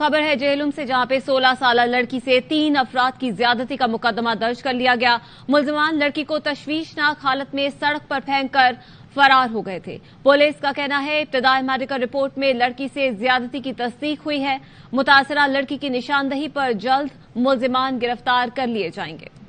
खबर है जेहलुम से जहां पे 16 साल लड़की से तीन अफराद की ज्यादती का मुकदमा दर्ज कर लिया गया मुलजमान लड़की को तश्वीशनाक हालत में सड़क पर फेंक कर फरार हो गए थे पुलिस का कहना है इब्तदाई मेडिकल रिपोर्ट में लड़की से ज्यादती की तस्दीक हुई है मुतासरा लड़की की निशानदही पर जल्द मुलजमान गिरफ्तार कर लिए जाएंगे